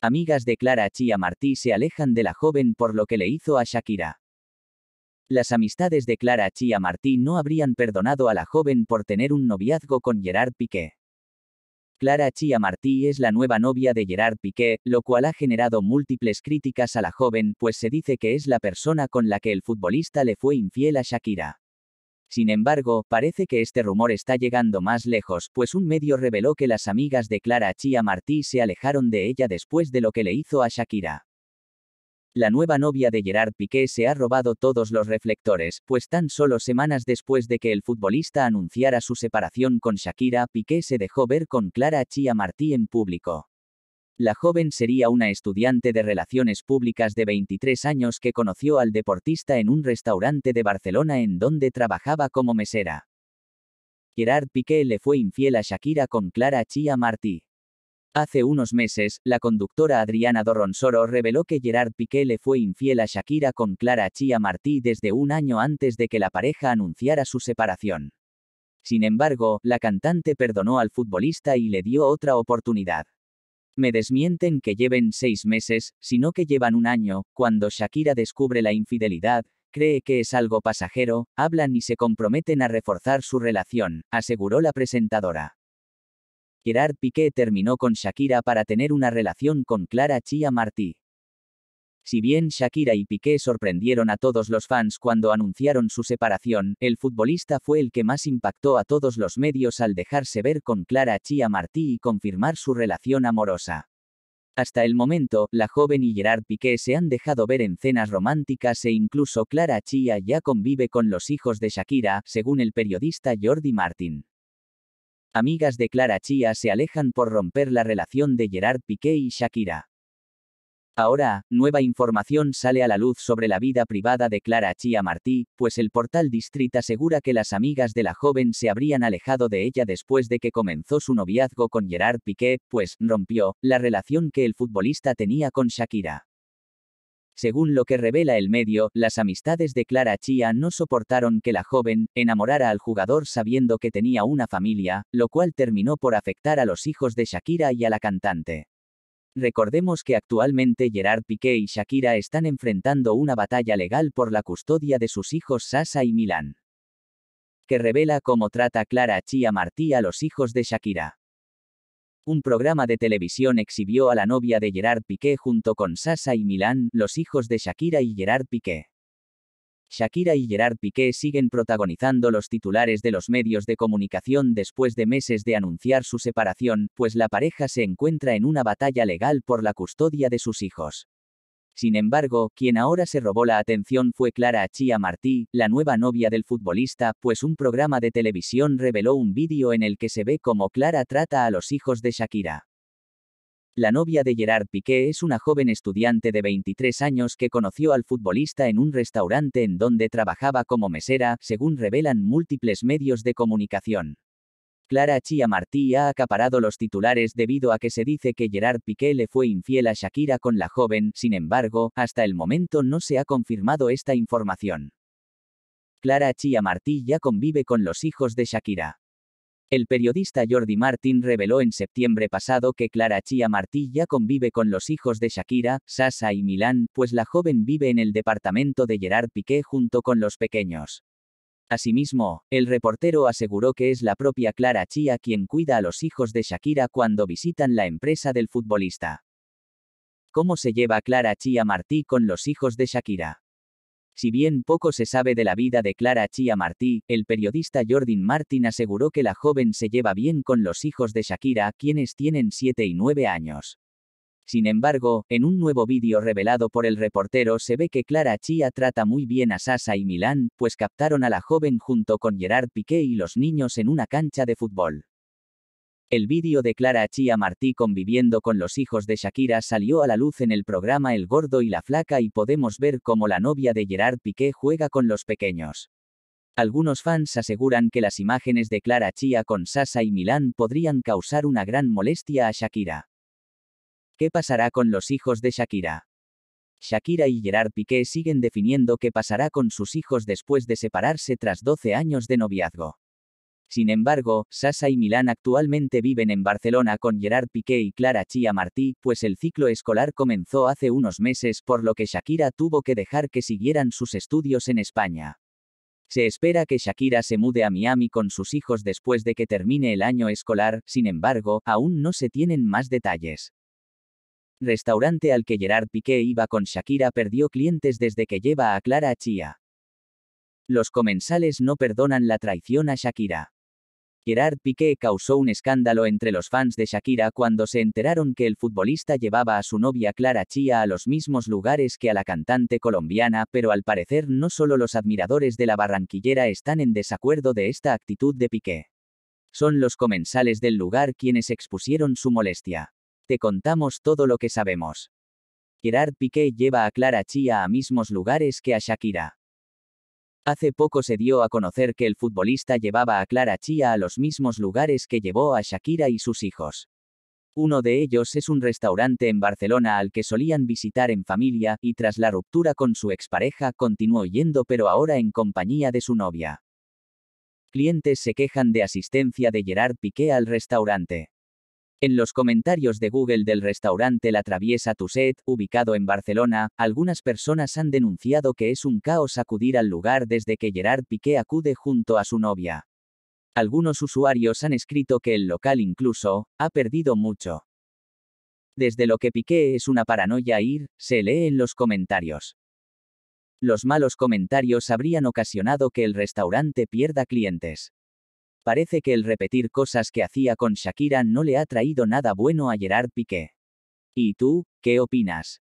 Amigas de Clara Chia Martí se alejan de la joven por lo que le hizo a Shakira. Las amistades de Clara Chia Martí no habrían perdonado a la joven por tener un noviazgo con Gerard Piqué. Clara Chia Martí es la nueva novia de Gerard Piqué, lo cual ha generado múltiples críticas a la joven, pues se dice que es la persona con la que el futbolista le fue infiel a Shakira. Sin embargo, parece que este rumor está llegando más lejos, pues un medio reveló que las amigas de Clara Chia Martí se alejaron de ella después de lo que le hizo a Shakira. La nueva novia de Gerard Piqué se ha robado todos los reflectores, pues tan solo semanas después de que el futbolista anunciara su separación con Shakira, Piqué se dejó ver con Clara Chia Martí en público. La joven sería una estudiante de relaciones públicas de 23 años que conoció al deportista en un restaurante de Barcelona en donde trabajaba como mesera. Gerard Piqué le fue infiel a Shakira con Clara Chia Martí. Hace unos meses, la conductora Adriana Dorronsoro reveló que Gerard Piqué le fue infiel a Shakira con Clara Chia Martí desde un año antes de que la pareja anunciara su separación. Sin embargo, la cantante perdonó al futbolista y le dio otra oportunidad me desmienten que lleven seis meses, sino que llevan un año, cuando Shakira descubre la infidelidad, cree que es algo pasajero, hablan y se comprometen a reforzar su relación, aseguró la presentadora. Gerard Piqué terminó con Shakira para tener una relación con Clara Chia Martí. Si bien Shakira y Piqué sorprendieron a todos los fans cuando anunciaron su separación, el futbolista fue el que más impactó a todos los medios al dejarse ver con Clara Chia Martí y confirmar su relación amorosa. Hasta el momento, la joven y Gerard Piqué se han dejado ver en cenas románticas e incluso Clara Chia ya convive con los hijos de Shakira, según el periodista Jordi Martin. Amigas de Clara Chia se alejan por romper la relación de Gerard Piqué y Shakira. Ahora, nueva información sale a la luz sobre la vida privada de Clara Chia Martí, pues el portal Distrit asegura que las amigas de la joven se habrían alejado de ella después de que comenzó su noviazgo con Gerard Piqué, pues rompió la relación que el futbolista tenía con Shakira. Según lo que revela el medio, las amistades de Clara Chia no soportaron que la joven enamorara al jugador sabiendo que tenía una familia, lo cual terminó por afectar a los hijos de Shakira y a la cantante. Recordemos que actualmente Gerard Piqué y Shakira están enfrentando una batalla legal por la custodia de sus hijos Sasa y Milán. Que revela cómo trata Clara Chia Martí a los hijos de Shakira. Un programa de televisión exhibió a la novia de Gerard Piqué junto con Sasa y Milán, los hijos de Shakira y Gerard Piqué. Shakira y Gerard Piqué siguen protagonizando los titulares de los medios de comunicación después de meses de anunciar su separación, pues la pareja se encuentra en una batalla legal por la custodia de sus hijos. Sin embargo, quien ahora se robó la atención fue Clara Achía Martí, la nueva novia del futbolista, pues un programa de televisión reveló un vídeo en el que se ve cómo Clara trata a los hijos de Shakira. La novia de Gerard Piqué es una joven estudiante de 23 años que conoció al futbolista en un restaurante en donde trabajaba como mesera, según revelan múltiples medios de comunicación. Clara Chia Martí ha acaparado los titulares debido a que se dice que Gerard Piqué le fue infiel a Shakira con la joven, sin embargo, hasta el momento no se ha confirmado esta información. Clara Chia Martí ya convive con los hijos de Shakira. El periodista Jordi Martin reveló en septiembre pasado que Clara Chia Martí ya convive con los hijos de Shakira, Sasa y Milán, pues la joven vive en el departamento de Gerard Piqué junto con los pequeños. Asimismo, el reportero aseguró que es la propia Clara Chia quien cuida a los hijos de Shakira cuando visitan la empresa del futbolista. ¿Cómo se lleva Clara Chia Martí con los hijos de Shakira? Si bien poco se sabe de la vida de Clara Chia Martí, el periodista Jordi Martin aseguró que la joven se lleva bien con los hijos de Shakira, quienes tienen 7 y 9 años. Sin embargo, en un nuevo vídeo revelado por el reportero se ve que Clara Chia trata muy bien a Sasa y Milán, pues captaron a la joven junto con Gerard Piqué y los niños en una cancha de fútbol. El vídeo de Clara Chia Martí conviviendo con los hijos de Shakira salió a la luz en el programa El Gordo y la Flaca y podemos ver cómo la novia de Gerard Piqué juega con los pequeños. Algunos fans aseguran que las imágenes de Clara Chia con Sasa y Milán podrían causar una gran molestia a Shakira. ¿Qué pasará con los hijos de Shakira? Shakira y Gerard Piqué siguen definiendo qué pasará con sus hijos después de separarse tras 12 años de noviazgo. Sin embargo, Sasa y Milán actualmente viven en Barcelona con Gerard Piqué y Clara Chia Martí, pues el ciclo escolar comenzó hace unos meses por lo que Shakira tuvo que dejar que siguieran sus estudios en España. Se espera que Shakira se mude a Miami con sus hijos después de que termine el año escolar, sin embargo, aún no se tienen más detalles. Restaurante al que Gerard Piqué iba con Shakira perdió clientes desde que lleva a Clara Chia. Los comensales no perdonan la traición a Shakira. Gerard Piqué causó un escándalo entre los fans de Shakira cuando se enteraron que el futbolista llevaba a su novia Clara Chía a los mismos lugares que a la cantante colombiana, pero al parecer no solo los admiradores de la barranquillera están en desacuerdo de esta actitud de Piqué. Son los comensales del lugar quienes expusieron su molestia. Te contamos todo lo que sabemos. Gerard Piqué lleva a Clara Chía a mismos lugares que a Shakira. Hace poco se dio a conocer que el futbolista llevaba a Clara Chía a los mismos lugares que llevó a Shakira y sus hijos. Uno de ellos es un restaurante en Barcelona al que solían visitar en familia, y tras la ruptura con su expareja continuó yendo pero ahora en compañía de su novia. Clientes se quejan de asistencia de Gerard Piqué al restaurante. En los comentarios de Google del restaurante La Traviesa Tuset, ubicado en Barcelona, algunas personas han denunciado que es un caos acudir al lugar desde que Gerard Piqué acude junto a su novia. Algunos usuarios han escrito que el local incluso ha perdido mucho. Desde lo que Piqué es una paranoia ir, se lee en los comentarios. Los malos comentarios habrían ocasionado que el restaurante pierda clientes. Parece que el repetir cosas que hacía con Shakira no le ha traído nada bueno a Gerard Piqué. ¿Y tú, qué opinas?